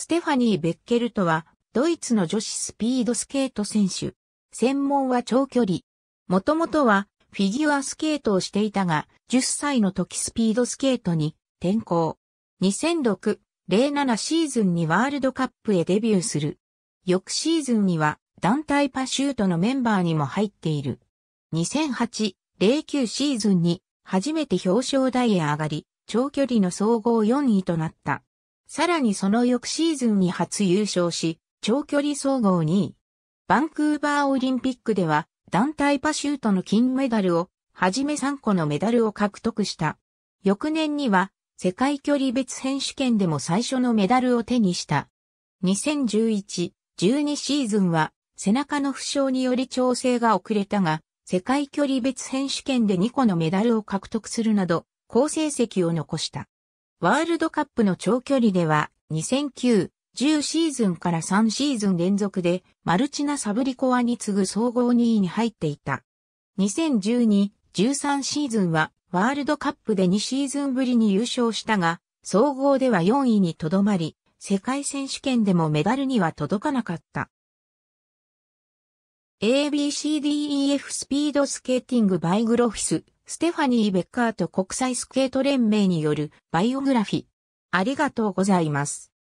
ステファニー・ベッケルトは、ドイツの女子スピードスケート選手。専門は長距離。もともとは、フィギュアスケートをしていたが、10歳の時スピードスケートに転向。2006、07シーズンにワールドカップへデビューする。翌シーズンには、団体パシュートのメンバーにも入っている。2008、09シーズンに、初めて表彰台へ上がり、長距離の総合4位となった。さらにその翌シーズンに初優勝し、長距離総合2位。バンクーバーオリンピックでは団体パシュートの金メダルを、はじめ3個のメダルを獲得した。翌年には世界距離別選手権でも最初のメダルを手にした。2011、12シーズンは背中の負傷により調整が遅れたが、世界距離別選手権で2個のメダルを獲得するなど、好成績を残した。ワールドカップの長距離では2009、10シーズンから3シーズン連続でマルチナ・サブリコワに次ぐ総合2位に入っていた。2012、13シーズンはワールドカップで2シーズンぶりに優勝したが、総合では4位にとどまり、世界選手権でもメダルには届かなかった。ABCDEF スピードスケーティングバイグロフィスステファニー・ベッカート国際スケート連盟によるバイオグラフィありがとうございます。